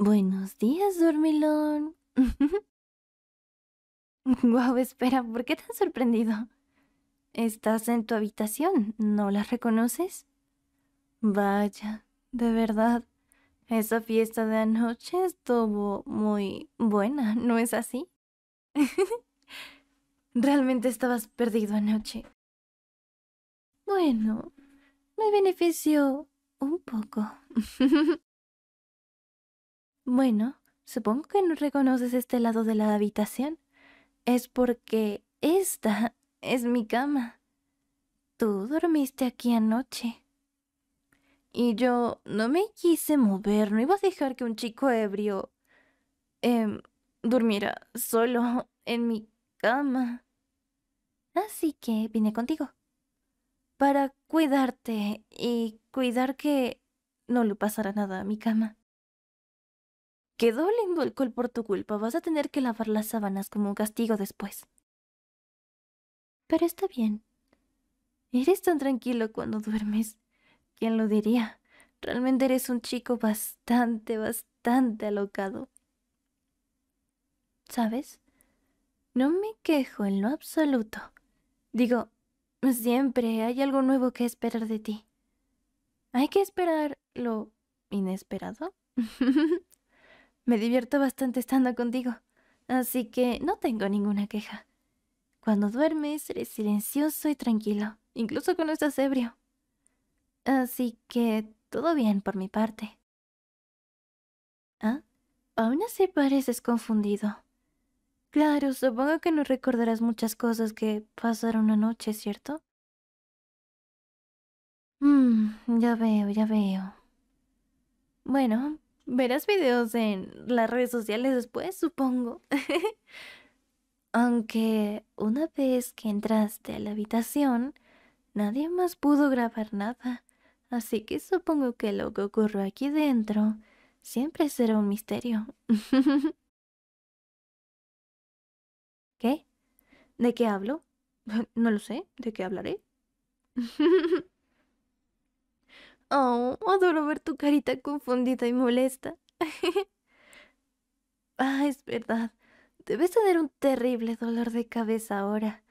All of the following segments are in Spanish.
Buenos días, dormilón. Guau, espera, ¿por qué tan sorprendido? Estás en tu habitación, ¿no la reconoces? Vaya, de verdad, esa fiesta de anoche estuvo muy buena, ¿no es así? Realmente estabas perdido anoche. Bueno, me benefició un poco. Bueno, supongo que no reconoces este lado de la habitación. Es porque esta es mi cama. Tú dormiste aquí anoche. Y yo no me quise mover, no iba a dejar que un chico ebrio eh, durmiera solo en mi cama. Así que vine contigo. Para cuidarte y cuidar que no le pasara nada a mi cama. Quedó lindo el col por tu culpa. Vas a tener que lavar las sábanas como un castigo después. Pero está bien. Eres tan tranquilo cuando duermes. ¿Quién lo diría? Realmente eres un chico bastante, bastante alocado. ¿Sabes? No me quejo en lo absoluto. Digo, siempre hay algo nuevo que esperar de ti. Hay que esperar lo inesperado. Me divierto bastante estando contigo, así que no tengo ninguna queja. Cuando duermes seré silencioso y tranquilo, incluso cuando estás ebrio. Así que todo bien por mi parte. ¿Ah? Aún así pareces confundido. Claro, supongo que no recordarás muchas cosas que pasaron anoche, ¿cierto? Mmm, ya veo, ya veo. Bueno, Verás videos en las redes sociales después, supongo. Aunque una vez que entraste a la habitación, nadie más pudo grabar nada. Así que supongo que lo que ocurrió aquí dentro siempre será un misterio. ¿Qué? ¿De qué hablo? No lo sé, ¿de qué hablaré? Oh, adoro ver tu carita confundida y molesta. ah, es verdad. Debes tener un terrible dolor de cabeza ahora.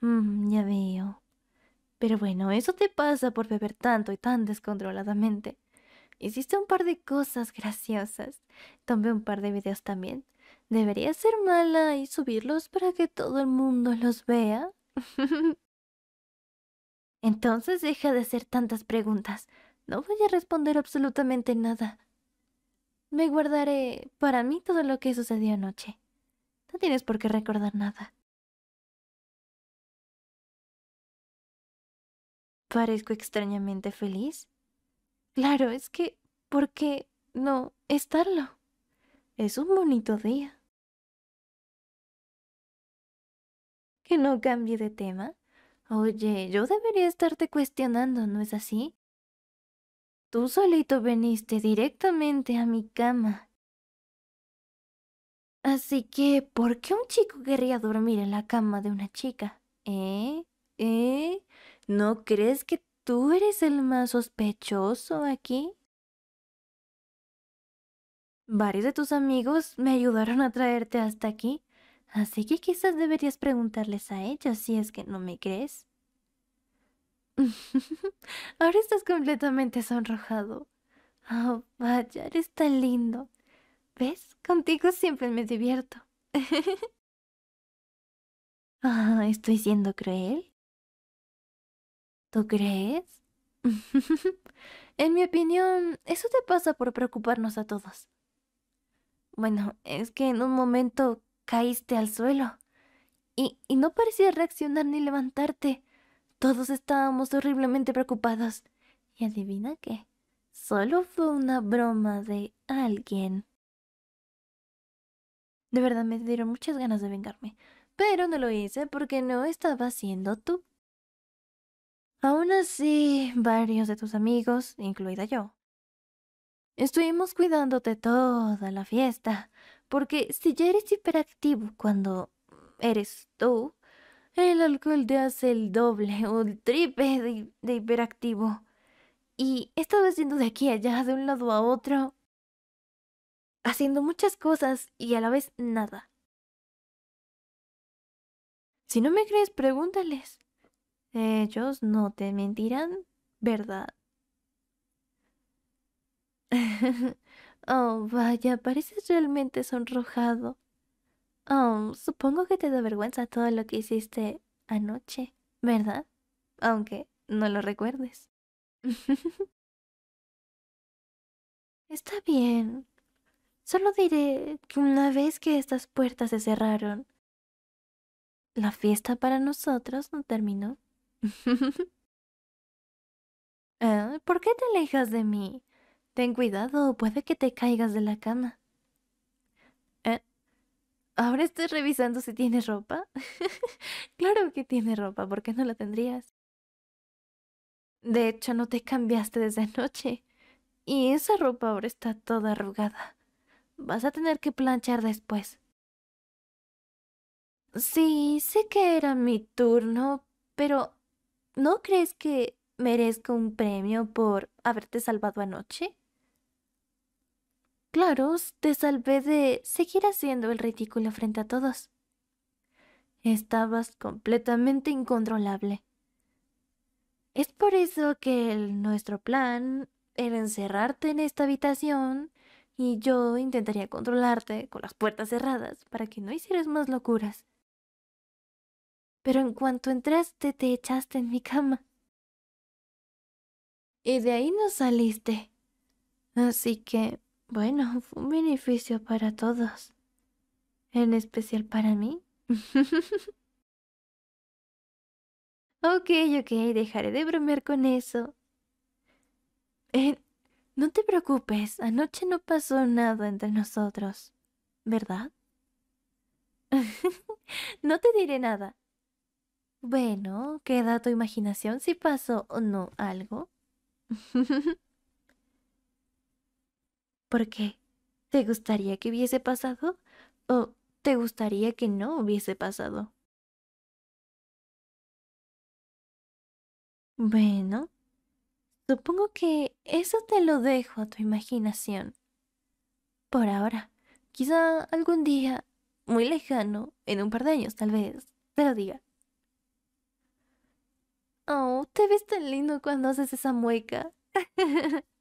Mm, ya veo. Pero bueno, eso te pasa por beber tanto y tan descontroladamente. Hiciste un par de cosas graciosas. Tomé un par de videos también. Debería ser mala y subirlos para que todo el mundo los vea. Entonces deja de hacer tantas preguntas. No voy a responder absolutamente nada. Me guardaré para mí todo lo que sucedió anoche. No tienes por qué recordar nada. Parezco extrañamente feliz. Claro, es que, ¿por qué no estarlo? Es un bonito día. Que no cambie de tema. Oye, yo debería estarte cuestionando, ¿no es así? Tú solito veniste directamente a mi cama. Así que, ¿por qué un chico querría dormir en la cama de una chica? ¿Eh? ¿Eh? ¿No crees que tú eres el más sospechoso aquí? Varios de tus amigos me ayudaron a traerte hasta aquí, así que quizás deberías preguntarles a ellos si es que no me crees. Ahora estás completamente sonrojado. Oh, vaya, eres tan lindo. ¿Ves? Contigo siempre me divierto. Ah, ¿estoy siendo cruel? ¿Tú crees? en mi opinión, eso te pasa por preocuparnos a todos. Bueno, es que en un momento caíste al suelo y, y no parecía reaccionar ni levantarte. Todos estábamos horriblemente preocupados. ¿Y adivina qué? Solo fue una broma de alguien. De verdad me dieron muchas ganas de vengarme, pero no lo hice porque no estaba siendo tú. Aún así, varios de tus amigos, incluida yo, estuvimos cuidándote toda la fiesta, porque si ya eres hiperactivo cuando eres tú, el alcohol te hace el doble o el triple de, hiperactivo. Y estado haciendo de aquí a allá, de un lado a otro, haciendo muchas cosas y a la vez nada. Si no me crees, pregúntales. Ellos no te mentirán, ¿verdad? oh, vaya, pareces realmente sonrojado. Oh, supongo que te da vergüenza todo lo que hiciste anoche, ¿verdad? Aunque no lo recuerdes. Está bien. Solo diré que una vez que estas puertas se cerraron, la fiesta para nosotros no terminó. Ah, ¿Por qué te alejas de mí? Ten cuidado, puede que te caigas de la cama. Ahora estoy revisando si tienes ropa. claro que tiene ropa, ¿por qué no la tendrías? De hecho, no te cambiaste desde anoche. Y esa ropa ahora está toda arrugada. Vas a tener que planchar después. Sí, sé que era mi turno, pero ¿no crees que merezco un premio por haberte salvado anoche? Claros, te salvé de seguir haciendo el ridículo frente a todos. Estabas completamente incontrolable. Es por eso que nuestro plan era encerrarte en esta habitación y yo intentaría controlarte con las puertas cerradas para que no hicieras más locuras. Pero en cuanto entraste te echaste en mi cama. Y de ahí no saliste. Así que bueno, fue un beneficio para todos, en especial para mí. ok, ok, dejaré de bromear con eso. Eh, no te preocupes, anoche no pasó nada entre nosotros, ¿verdad? no te diré nada. Bueno, queda tu imaginación si pasó o no algo. ¿Por qué? ¿Te gustaría que hubiese pasado? ¿O te gustaría que no hubiese pasado? Bueno, supongo que eso te lo dejo a tu imaginación. Por ahora, quizá algún día, muy lejano, en un par de años tal vez, te lo diga. Oh, te ves tan lindo cuando haces esa mueca.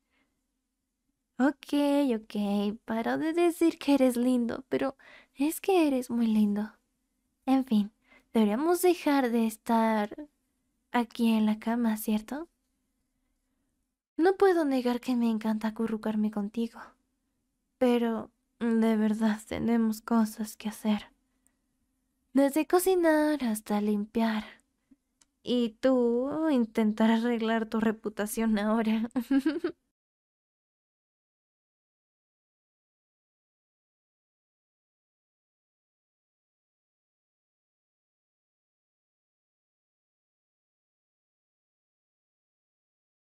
Ok, ok, paro de decir que eres lindo, pero es que eres muy lindo. En fin, deberíamos dejar de estar aquí en la cama, ¿cierto? No puedo negar que me encanta acurrucarme contigo, pero de verdad tenemos cosas que hacer. Desde cocinar hasta limpiar. Y tú intentar arreglar tu reputación ahora.